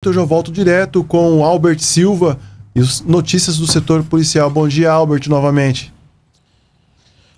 Então, eu já volto direto com Albert Silva e as notícias do setor policial. Bom dia, Albert, novamente.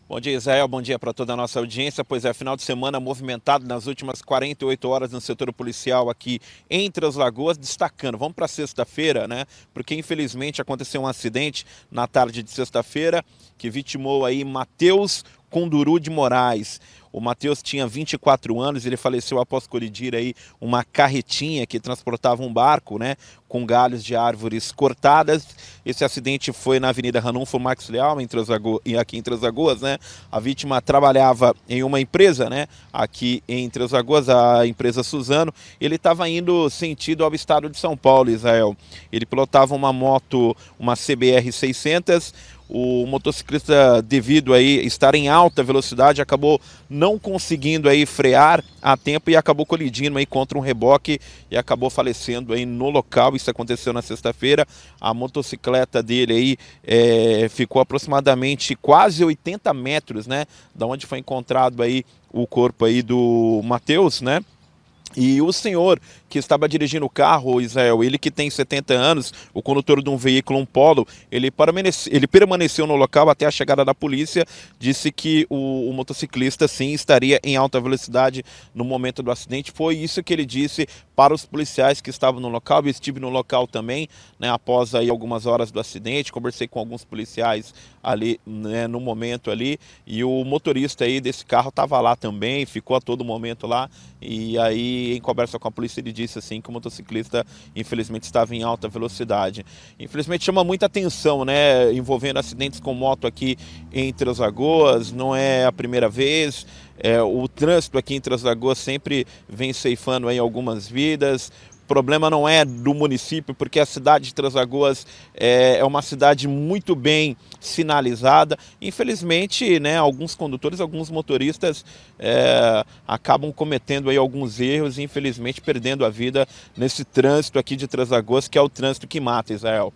Bom dia, Israel. Bom dia para toda a nossa audiência. Pois é, final de semana movimentado nas últimas 48 horas no setor policial aqui entre as lagoas, destacando. Vamos para sexta-feira, né? Porque infelizmente aconteceu um acidente na tarde de sexta-feira que vitimou aí Matheus Conduru de Moraes. O Matheus tinha 24 anos, ele faleceu após colidir aí uma carretinha que transportava um barco, né, com galhos de árvores cortadas. Esse acidente foi na Avenida Ranulfo Max Leal, em aqui em Transagoas, né? A vítima trabalhava em uma empresa, né, aqui em Transagoas, a empresa Suzano. Ele estava indo sentido ao estado de São Paulo, Israel. Ele pilotava uma moto, uma CBR 600, o motociclista, devido aí estar em alta velocidade, acabou não conseguindo aí frear a tempo e acabou colidindo aí contra um reboque e acabou falecendo aí no local. Isso aconteceu na sexta-feira. A motocicleta dele aí é, ficou aproximadamente quase 80 metros, né, da onde foi encontrado aí o corpo aí do Matheus, né? E o senhor que estava dirigindo o carro, Israel, ele que tem 70 anos, o condutor de um veículo, um polo, ele, ele permaneceu no local até a chegada da polícia, disse que o, o, motociclista sim estaria em alta velocidade no momento do acidente. Foi isso que ele disse para os policiais que estavam no local. Eu estive no local também, né, após aí algumas horas do acidente, conversei com alguns policiais ali né, no momento ali, e o motorista aí desse carro estava lá também, ficou a todo momento lá, e aí em conversa com a polícia ele disse assim que o motociclista infelizmente estava em alta velocidade. Infelizmente chama muita atenção, né, envolvendo acidentes com moto aqui entre as lagoas, não é a primeira vez. É, o trânsito aqui em Três Lagoas sempre vem ceifando aí algumas vidas. O problema não é do município, porque a cidade de Três Lagoas é, é uma cidade muito bem sinalizada. Infelizmente, né, alguns condutores, alguns motoristas é, acabam cometendo aí alguns erros e infelizmente perdendo a vida nesse trânsito aqui de Três Lagoas, que é o trânsito que mata, Israel.